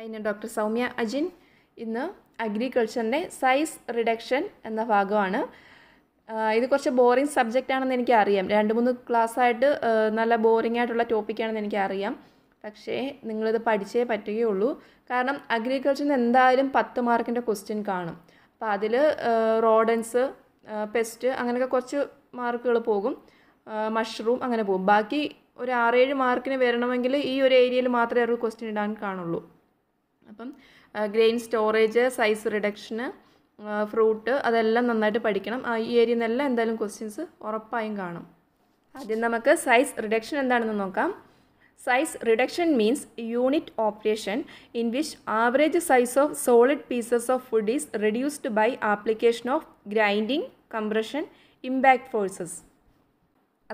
hi ഞാൻ doctor Soumya Ajin ഇന്ന് അഗ്രികൾച്ചറിൻ്റെ size reduction എന്ന ഭാഗമാണ് ഇത് കുറച്ച് ബോറിംഗ് സബ്ജക്റ്റ് ആണെന്ന് എനിക്കറിയാം രണ്ട് മൂന്ന് ക്ലാസ്സായിട്ട് നല്ല ബോറിംഗ് ആയിട്ടുള്ള ടോപ്പിക്കാണെന്ന് എനിക്കറിയാം പക്ഷേ നിങ്ങളിത് പഠിച്ചേ പറ്റുകയുള്ളൂ കാരണം അഗ്രികൾച്ചറിന് എന്തായാലും പത്ത് മാർക്കിൻ്റെ ക്വസ്റ്റ്യൻ കാണും അപ്പോൾ അതിൽ റോഡൻസ് പെസ്റ്റ് അങ്ങനെയൊക്കെ കുറച്ച് മാർക്കുകൾ പോകും മഷ്റൂം അങ്ങനെ പോകും ബാക്കി ഒരു ആറേഴ് മാർക്കിന് വരണമെങ്കിൽ ഈ ഒരു ഏരിയയിൽ മാത്രമേ അവർക്ക് ക്വസ്റ്റ്യൻ ഇടാൻ കാണുള്ളൂ അപ്പം ഗ്രെയിൻ സ്റ്റോറേജ് സൈസ് റിഡക്ഷന് ഫ്രൂട്ട് അതെല്ലാം നന്നായിട്ട് പഠിക്കണം ഈ ഏരിയയിൽ നിന്നെല്ലാം എന്തായാലും ക്വസ്റ്റ്യൻസ് ഉറപ്പായും കാണും ആദ്യം നമുക്ക് സൈസ് റിഡക്ഷൻ എന്താണെന്ന് നോക്കാം size reduction means unit operation in which average size of solid pieces of food is reduced by application of grinding compression impact forces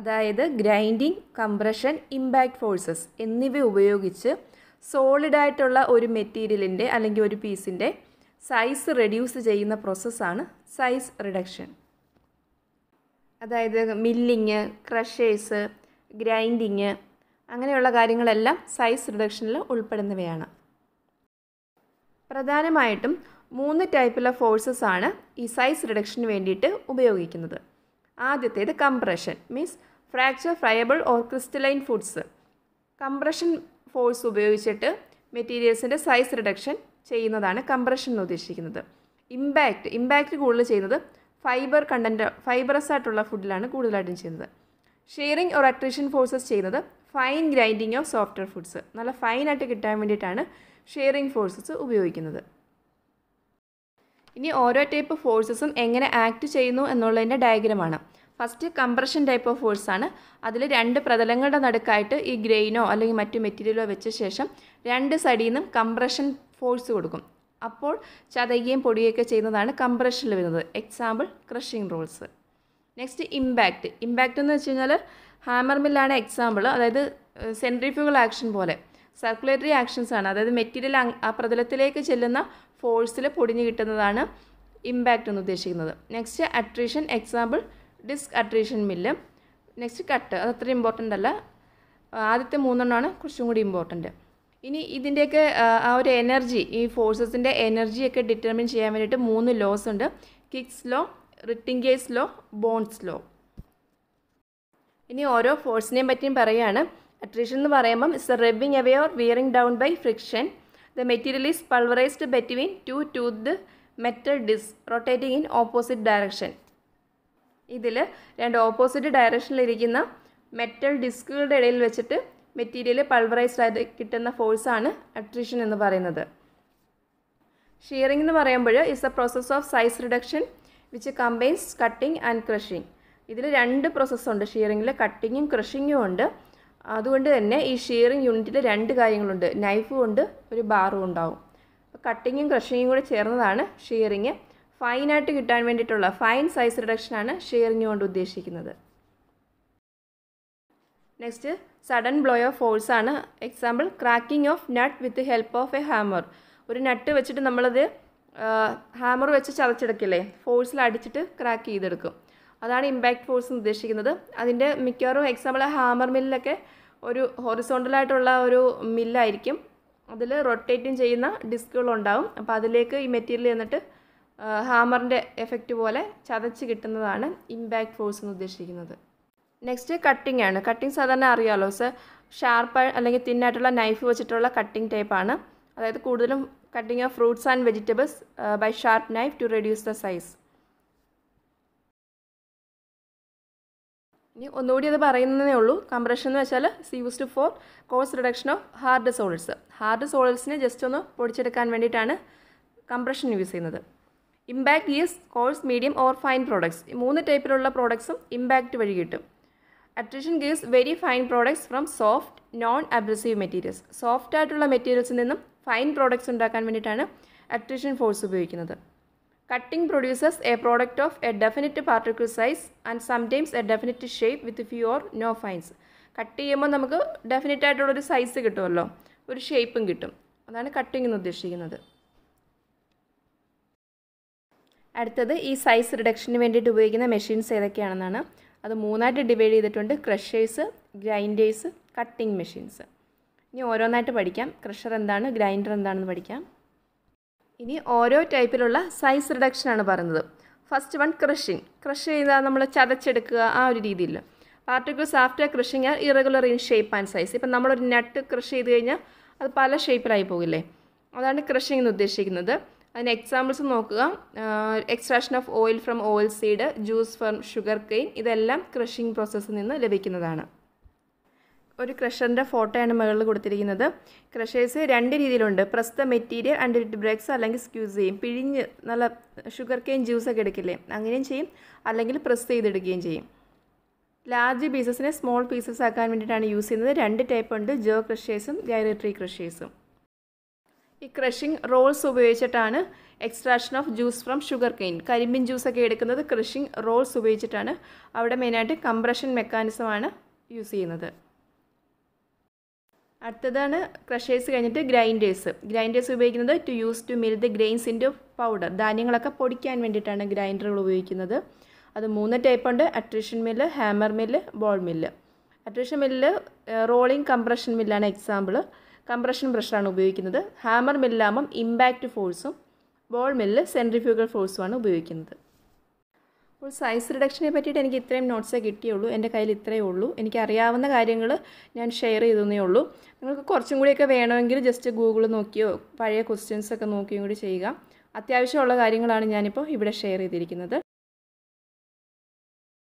അതായത് ഗ്രൈൻഡിങ് കംപ്രഷൻ ഇമ്പാക്ട് ഫോഴ്സസ് എന്നിവ ഉപയോഗിച്ച് സോളിഡായിട്ടുള്ള ഒരു മെറ്റീരിയലിൻ്റെ അല്ലെങ്കിൽ ഒരു പീസിൻ്റെ സൈസ് റെഡ്യൂസ് ചെയ്യുന്ന പ്രോസസ്സാണ് സൈസ് റിഡക്ഷൻ അതായത് മില്ലിങ് ക്രഷേഴ്സ് ഗ്രൈൻഡിങ് അങ്ങനെയുള്ള കാര്യങ്ങളെല്ലാം സൈസ് റിഡക്ഷനിൽ ഉൾപ്പെടുന്നവയാണ് പ്രധാനമായിട്ടും മൂന്ന് ടൈപ്പിലുള്ള ഫോഴ്സസ് ആണ് ഈ സൈസ് റിഡക്ഷന് വേണ്ടിയിട്ട് ഉപയോഗിക്കുന്നത് ആദ്യത്തേത് compression means fracture friable or crystalline foods compression force ഉപയോഗിച്ചിട്ട് മെറ്റീരിയൽസിൻ്റെ സൈസ് റിഡക്ഷൻ ചെയ്യുന്നതാണ് കംപ്രഷൻ എന്ന് ഉദ്ദേശിക്കുന്നത് ഇമ്പാക്റ്റ് ഇമ്പാക്റ്റ് കൂടുതൽ ചെയ്യുന്നത് ഫൈബർ കണ്ടൻറ്റ് ഫൈബറസ് ആയിട്ടുള്ള ഫുഡിലാണ് കൂടുതലായിട്ടും ചെയ്യുന്നത് ഷെയറിംഗ് ഓർ അട്രീഷൻ ഫോഴ്സസ് ചെയ്യുന്നത് fine grinding of software foods നല്ല ഫൈനായിട്ട് കിട്ടാൻ വേണ്ടിയിട്ടാണ് ഷെയറിംഗ് ഫോഴ്സസ് ഉപയോഗിക്കുന്നത് ഇനി ഓരോ ടൈപ്പ് ഫോഴ്സസും എങ്ങനെ ആക്ട് ചെയ്യുന്നു എന്നുള്ളതിൻ്റെ ഡയഗ്രമാണ് ഫസ്റ്റ് കംപ്രഷൻ ടൈപ്പ് ഓഫ് ഫോഴ്സാണ് അതിൽ രണ്ട് പ്രതലങ്ങളുടെ നടുക്കായിട്ട് ഈ ഗ്രെയിനോ അല്ലെങ്കിൽ മറ്റു മെറ്റീരിയലോ വെച്ച ശേഷം രണ്ട് സൈഡിൽ നിന്നും കംപ്രഷൻ ഫോഴ്സ് കൊടുക്കും അപ്പോൾ ചതയുകയും പൊടിയൊക്കെ ചെയ്യുന്നതാണ് കംപ്രഷനിൽ വരുന്നത് example crushing rules next impact impact എന്ന് വെച്ച് കഴിഞ്ഞാൽ ഹാമർ മില്ലാണ് എക്സാമ്പിൾ അതായത് സെൻട്രിഫ്യൂഗൽ ആക്ഷൻ പോലെ സർക്കുലേറ്ററി ആക്ഷൻസ് ആണ് അതായത് മെറ്റീരിയൽ ആ പ്രതലത്തിലേക്ക് ചെല്ലുന്ന ഫോഴ്സിൽ പൊടിഞ്ഞു കിട്ടുന്നതാണ് ഇമ്പാക്റ്റ് എന്ന് ഉദ്ദേശിക്കുന്നത് next attrition example disc attrition mill next cut അത് അത്ര ഇമ്പോർട്ടൻ്റ് അല്ല ആദ്യത്തെ മൂന്നെണ്ണമാണ് കുറച്ചും കൂടി ഇമ്പോർട്ടൻറ്റ് ഇനി ഇതിൻ്റെയൊക്കെ ആ ഒരു എനർജി ഈ ഫോഴ്സസിൻ്റെ എനർജിയൊക്കെ ഡിറ്റർമിൻ ചെയ്യാൻ വേണ്ടിയിട്ട് മൂന്ന് ലോസ് ഉണ്ട് Kick's law Rittinger's law Bond's law ഇനി ഓരോ ഫോഴ്സിനെയും പറ്റിയും പറയുകയാണ് അട്രീഷൻ എന്ന് പറയുമ്പം is rubbing away or wearing down by friction the material is pulverised between two tooth metal disc rotating in opposite direction ഇതിൽ രണ്ട് ഓപ്പോസിറ്റ് ഡയറക്ഷനിലിരിക്കുന്ന മെറ്റൽ ഡിസ്കുകളുടെ ഇടയിൽ വെച്ചിട്ട് മെറ്റീരിയൽ പൾവറൈസ്ഡ് ആയി കിട്ടുന്ന ഫോഴ്സാണ് അട്രീഷൻ എന്ന് പറയുന്നത് ഷിയറിംഗ് എന്ന് പറയുമ്പോൾ is a process of size reduction which combines cutting and crushing ഇതിൽ രണ്ട് പ്രോസസ്സുണ്ട് ഷിയറിങ്ങിൽ കട്ടിങ്ങും ക്രഷിങ്ങും ഉണ്ട് അതുകൊണ്ട് തന്നെ ഈ ഷിയറിംഗ് യൂണിറ്റിൽ രണ്ട് കാര്യങ്ങളുണ്ട് നൈഫും ഉണ്ട് ഒരു ബാറും ഉണ്ടാവും കട്ടിങ്ങും ക്രഷിങ്ങും കൂടി ചേർന്നതാണ് ഷിയറിങ് ഫൈനായിട്ട് കിട്ടാൻ വേണ്ടിയിട്ടുള്ള ഫൈൻ സൈസ് റിഡക്ഷനാണ് ഷെയറിങ് കൊണ്ട് ഉദ്ദേശിക്കുന്നത് next sudden blow of force ആണ് example cracking of nut with help of a hammer ഒരു നട്ട് വെച്ചിട്ട് നമ്മളത് ഹാമർ വെച്ച് ചതച്ചെടുക്കില്ലേ ഫോഴ്സിൽ അടിച്ചിട്ട് ക്രാക്ക് ചെയ്തെടുക്കും അതാണ് ഇമ്പാക്റ്റ് ഫോഴ്സ് എന്ന് ഉദ്ദേശിക്കുന്നത് അതിൻ്റെ മിക്കവാറും എക്സാമ്പിൾ ഹാമർ മില്ലിലൊക്കെ ഒരു ഹൊറിസോണ്ടലായിട്ടുള്ള ഒരു മില്ലായിരിക്കും അതിൽ റൊട്ടേറ്റും ചെയ്യുന്ന ഡിസ്കുകളുണ്ടാവും അപ്പോൾ അതിലേക്ക് ഈ മെറ്റീരിയൽ എന്നിട്ട് ഹാമറിൻ്റെ എഫക്റ്റ് പോലെ ചതച്ച് കിട്ടുന്നതാണ് ഇമ്പാക്റ്റ് ഫോഴ്സ് എന്ന് ഉദ്ദേശിക്കുന്നത് നെക്സ്റ്റ് കട്ടിംഗ് ആണ് കട്ടിംഗ് സാധാരണ അറിയാമല്ലോ സർ ഷാർപ്പ് അല്ലെങ്കിൽ തിന്നായിട്ടുള്ള നൈഫ് വെച്ചിട്ടുള്ള കട്ടിംഗ് ടൈപ്പാണ് അതായത് കൂടുതലും cutting of fruits and vegetables by sharp knife to reduce the size ഇനി ഒന്നുകൂടി അത് പറയുന്നതേ ഉള്ളൂ കംപ്രഷൻ എന്ന് വെച്ചാൽ see to for coarse reduction of hard solids hard സോളിഡ്സിനെ ജസ്റ്റ് ഒന്ന് പൊടിച്ചെടുക്കാൻ വേണ്ടിയിട്ടാണ് കംപ്രഷൻ യൂസ് ചെയ്യുന്നത് impact is coarse medium or fine products മൂന്ന് ടൈപ്പിലുള്ള പ്രോഡക്ട്സും ഇമ്പാക്റ്റ് വഴി കിട്ടും attrition gives very fine products from soft non abrasive materials soft ആയിട്ടുള്ള മെറ്റീരിയൽസിൽ നിന്നും ഫൈൻ പ്രോഡക്ട്സ് ഉണ്ടാക്കാൻ വേണ്ടിയിട്ടാണ് അട്രിഷൻ ഫോഴ്സ് ഉപയോഗിക്കുന്നത് cutting produces a product of a definite particle size and sometimes a definite shape with few or no fines cut ചെയ്യുമ്പോൾ നമുക്ക് definite ആയിട്ടുള്ളൊരു size കിട്ടുമല്ലോ ഒരു ഷേപ്പും കിട്ടും അതാണ് കട്ടിംഗ് എന്ന് ഉദ്ദേശിക്കുന്നത് അടുത്തത് ഈ സൈസ് റിഡക്ഷന് വേണ്ടിയിട്ട് ഉപയോഗിക്കുന്ന മെഷീൻസ് ഏതൊക്കെയാണെന്നാണ് അത് മൂന്നായിട്ട് ഡിവൈഡ് ചെയ്തിട്ടുണ്ട് ക്രഷേഴ്സ് ഗ്രൈൻഡേഴ്സ് കട്ടിംഗ് മെഷീൻസ് ഇനി ഓരോന്നായിട്ട് പഠിക്കാം ക്രഷർ എന്താണ് ഗ്രൈൻഡർ എന്താണെന്ന് പഠിക്കാം ഇനി ഓരോ ടൈപ്പിലുള്ള സൈസ് റിഡക്ഷനാണ് പറയുന്നത് ഫസ്റ്റ് വൺ ക്രഷിങ് ക്രഷ് ചെയ്താൽ നമ്മൾ ചതച്ചെടുക്കുക ആ ഒരു രീതിയിൽ particles after crushing are irregular in shape and size ഇപ്പം നമ്മളൊരു നട്ട് ക്രഷ് ചെയ്ത് കഴിഞ്ഞാൽ അത് പല ഷേപ്പിലായി പോകില്ലേ അതാണ് ക്രഷിംഗ് എന്ന് ഉദ്ദേശിക്കുന്നത് അതിൻ്റെ എക്സാമ്പിൾസ് നോക്കുക extraction of oil from oil seed juice from sugar cane ഇതെല്ലാം ക്രഷിംഗ് പ്രോസസ്സിൽ നിന്ന് ലഭിക്കുന്നതാണ് ഒരു ക്രഷറിൻ്റെ ഫോട്ടോയാണ് മുകളിൽ കൊടുത്തിരിക്കുന്നത് ക്രഷേഴ്സ് രണ്ട് രീതിയിലുണ്ട് press the material and it breaks അല്ലെങ്കിൽ സ്ക്യൂസ് ചെയ്യും പിഴിഞ്ഞ് നല്ല ഷുഗർ കെയിൻ ജ്യൂസൊക്കെ എടുക്കില്ലേ അങ്ങനെയും ചെയ്യും അല്ലെങ്കിൽ പ്രസ് ചെയ്തെടുക്കുകയും ചെയ്യും ലാർജ് പീസസിനെ സ്മോൾ പീസസ് ആക്കാൻ വേണ്ടിയിട്ടാണ് യൂസ് ചെയ്യുന്നത് രണ്ട് ടൈപ്പ് ഉണ്ട് ജോ ക്രഷേഴ്സും ഗൈറേറ്ററി ക്രഷേഴ്സും ഈ ക്രഷിംഗ് റോൾസ് ഉപയോഗിച്ചിട്ടാണ് extraction of juice from sugar cane കരിമ്പിൻ ജ്യൂസൊക്കെ എടുക്കുന്നത് ക്രഷിംഗ് റോൾസ് ഉപയോഗിച്ചിട്ടാണ് അവിടെ മെയിനായിട്ട് കംപ്രഷൻ മെക്കാനിസമാണ് യൂസ് ചെയ്യുന്നത് അടുത്തതാണ് ക്രഷേഴ്സ് കഴിഞ്ഞിട്ട് ഗ്രൈൻഡേഴ്സ് ഗ്രൈൻഡേഴ്സ് ഉപയോഗിക്കുന്നത് to use to mill the grains into powder ധാന്യങ്ങളൊക്കെ പൊടിക്കാൻ വേണ്ടിയിട്ടാണ് ഗ്രൈൻഡറുകൾ ഉപയോഗിക്കുന്നത് അത് മൂന്ന് ടൈപ്പ് ഉണ്ട് attrition mill hammer mill ball mill attrition mill rolling compression മില്ലാണ് എക്സാമ്പിൾ കംപ്രഷൻ പ്രഷറാണ് ഉപയോഗിക്കുന്നത് ഹാമർ മില്ലാകുമ്പം ഇമ്പാക്റ്റ് ഫോഴ്സും ബോൾ മില്ല് സെൻട്രിഫ്യൂഗൽ ഫോഴ്സുമാണ് ഉപയോഗിക്കുന്നത് അപ്പോൾ സൈസ് റിഡക്ഷനെ പറ്റിയിട്ട് എനിക്ക് ഇത്രയും നോട്ട്സേ കിട്ടിയുള്ളൂ എൻ്റെ കയ്യിൽ ഇത്രയേ ഉള്ളൂ എനിക്ക് അറിയാവുന്ന കാര്യങ്ങൾ ഞാൻ ഷെയർ ചെയ്തതേ ഉള്ളൂ നിങ്ങൾക്ക് കുറച്ചും കൂടിയൊക്കെ വേണമെങ്കിൽ ജസ്റ്റ് ഗൂഗിൾ നോക്കിയോ പഴയ ക്വസ്റ്റ്യൻസൊക്കെ നോക്കിയും കൂടി ചെയ്യുക അത്യാവശ്യമുള്ള കാര്യങ്ങളാണ് ഞാനിപ്പോൾ ഇവിടെ ഷെയർ ചെയ്തിരിക്കുന്നത്